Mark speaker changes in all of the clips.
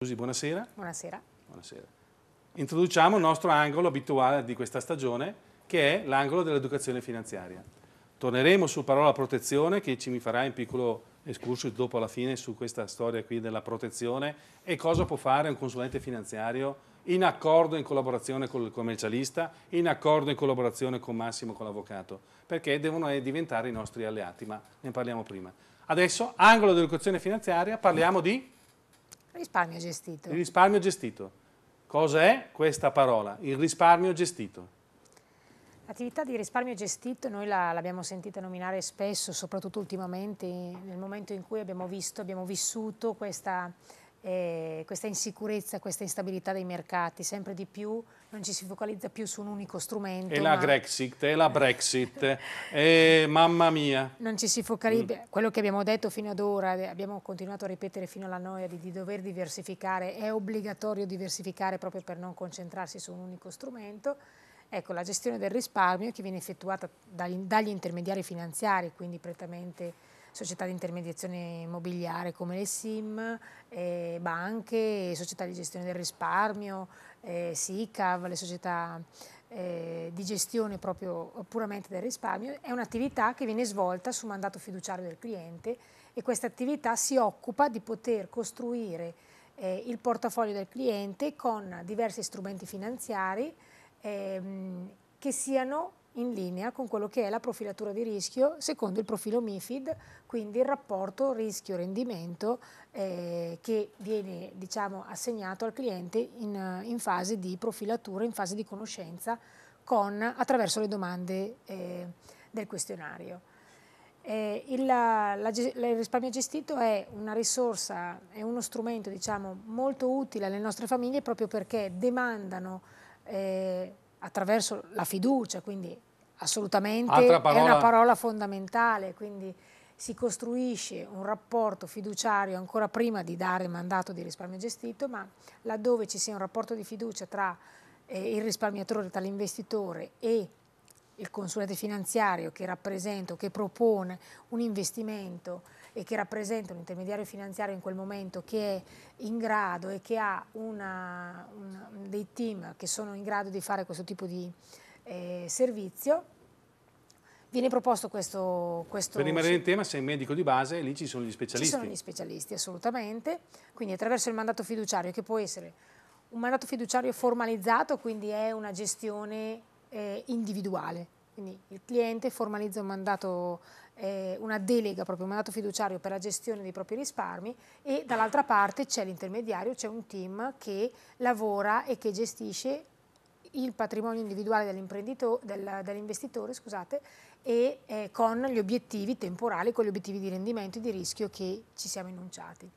Speaker 1: Lucy, buonasera. Buonasera. buonasera. Introduciamo il nostro angolo abituale di questa stagione, che è l'angolo dell'educazione finanziaria. Torneremo su parola protezione, che ci mi farà un piccolo escursus dopo alla fine su questa storia qui della protezione e cosa può fare un consulente finanziario in accordo, e in collaborazione con il commercialista, in accordo, e in collaborazione con Massimo, con l'avvocato, perché devono eh, diventare i nostri alleati, ma ne parliamo prima. Adesso, angolo dell'educazione finanziaria, parliamo di
Speaker 2: Risparmio gestito. Il
Speaker 1: risparmio gestito. Cosa è questa parola? Il risparmio gestito.
Speaker 2: L'attività di risparmio gestito noi l'abbiamo la, sentita nominare spesso, soprattutto ultimamente, nel momento in cui abbiamo visto, abbiamo vissuto questa eh, questa insicurezza, questa instabilità dei mercati, sempre di più non ci si focalizza più su un unico strumento. E ma... la
Speaker 1: Grexit, e la Brexit, e mamma mia.
Speaker 2: Non ci si focalizza, mm. quello che abbiamo detto fino ad ora, eh, abbiamo continuato a ripetere fino alla noia di, di dover diversificare, è obbligatorio diversificare proprio per non concentrarsi su un unico strumento. Ecco, la gestione del risparmio che viene effettuata dagli, dagli intermediari finanziari, quindi prettamente società di intermediazione immobiliare come le SIM, eh, banche, società di gestione del risparmio, eh, SICAV, le società eh, di gestione proprio puramente del risparmio, è un'attività che viene svolta su mandato fiduciario del cliente e questa attività si occupa di poter costruire eh, il portafoglio del cliente con diversi strumenti finanziari ehm, che siano in linea con quello che è la profilatura di rischio secondo il profilo MIFID, quindi il rapporto rischio-rendimento eh, che viene diciamo, assegnato al cliente in, in, fase di profilatura, in fase di conoscenza con, attraverso le domande eh, del questionario. Eh, il, la, la, il, risparmio gestito è una risorsa, è uno strumento diciamo, molto utile alle nostre famiglie proprio perché demandano eh, attraverso la fiducia, quindi Assolutamente, parola... è una parola fondamentale, quindi si costruisce un rapporto fiduciario ancora prima di dare il mandato di risparmio gestito, ma laddove ci sia un rapporto di fiducia tra eh, il risparmiatore, tra l'investitore e il consulente finanziario che rappresenta o che propone un investimento e che rappresenta un intermediario finanziario in quel momento che è in grado e che ha una, una, dei team che sono in grado di fare questo tipo di eh, servizio. Viene proposto questo, questo... Per rimanere in
Speaker 1: tema, sei medico di base, lì ci sono gli specialisti. Ci sono gli
Speaker 2: specialisti, assolutamente. Quindi attraverso il mandato fiduciario, che può essere un mandato fiduciario formalizzato, quindi è una gestione eh, individuale. Quindi il cliente formalizza un mandato, eh, una delega, proprio un mandato fiduciario per la gestione dei propri risparmi e dall'altra parte c'è l'intermediario, c'è un team che lavora e che gestisce il patrimonio individuale dell'investitore scusate, e eh, con gli obiettivi temporali, con gli obiettivi di rendimento e di rischio che ci siamo enunciati.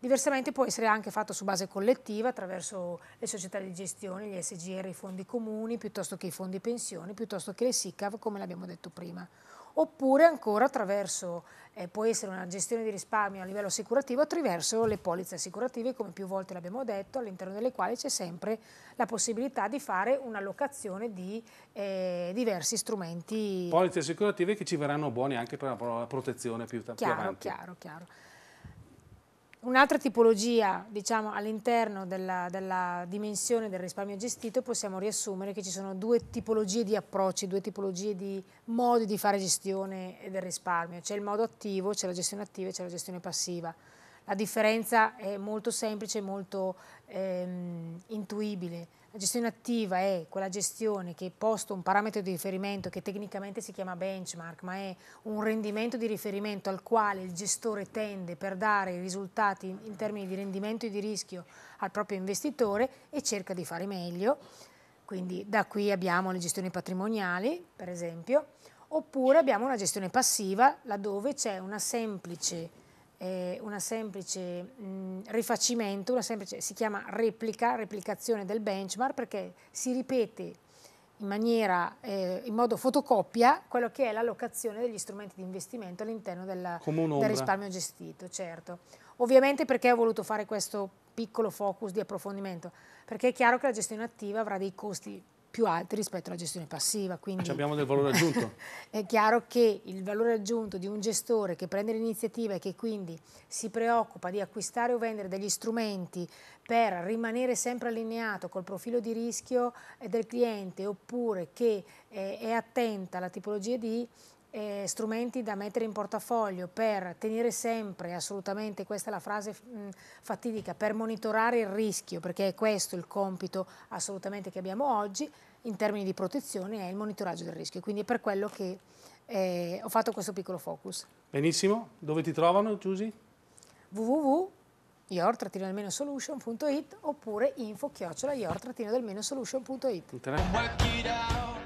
Speaker 2: Diversamente può essere anche fatto su base collettiva attraverso le società di gestione, gli SGR, i fondi comuni, piuttosto che i fondi pensioni, piuttosto che le SICAV, come l'abbiamo detto prima. Oppure ancora attraverso, eh, può essere una gestione di risparmio a livello assicurativo, attraverso le polizze assicurative, come più volte l'abbiamo detto, all'interno delle quali c'è sempre la possibilità di fare un'allocazione di eh, diversi strumenti.
Speaker 1: Polizze assicurative che ci verranno buone anche per la protezione più, chiaro, più avanti. Chiaro,
Speaker 2: chiaro, chiaro. Un'altra tipologia diciamo, all'interno della, della, dimensione del risparmio gestito possiamo riassumere che ci sono due tipologie di approcci, due tipologie di modi di fare gestione del risparmio. C'è il modo attivo, c'è la gestione attiva e c'è la gestione passiva. La differenza è molto semplice, e molto ehm, intuibile. La gestione attiva è quella gestione che posto un parametro di riferimento che tecnicamente si chiama benchmark, ma è un rendimento di riferimento al quale il gestore tende per dare i risultati in termini di rendimento e di rischio al proprio investitore e cerca di fare meglio. Quindi da qui abbiamo le gestioni patrimoniali, per esempio, oppure abbiamo una gestione passiva laddove c'è una semplice eh, una semplice mh, mm, rifacimento, una semplice, si chiama replica, replicazione del benchmark perché si ripete in, maniera, eh, in modo fotocopia quello che è l'allocazione degli strumenti di investimento all'interno del, del risparmio gestito, certo. Ovviamente perché ho voluto fare questo piccolo focus di approfondimento? Perché è chiaro che la gestione attiva avrà dei costi più alti rispetto alla gestione passiva. Quindi Ci abbiamo del valore aggiunto. è chiaro che il valore aggiunto di un gestore che prende l'iniziativa e che quindi si preoccupa di acquistare o vendere degli strumenti per rimanere sempre allineato col profilo di rischio eh, del cliente oppure che eh, è attenta alla tipologia di eh, strumenti da mettere in portafoglio per tenere sempre, assolutamente, questa è la frase mh, fatidica, per monitorare il rischio, perché è questo il compito assolutamente che abbiamo oggi in termini di protezione, è il monitoraggio del rischio. Quindi è per quello che eh, ho fatto questo piccolo focus.
Speaker 1: Benissimo, dove ti trovano Giusy?
Speaker 2: www.your-solution.it oppure info-your-solution.it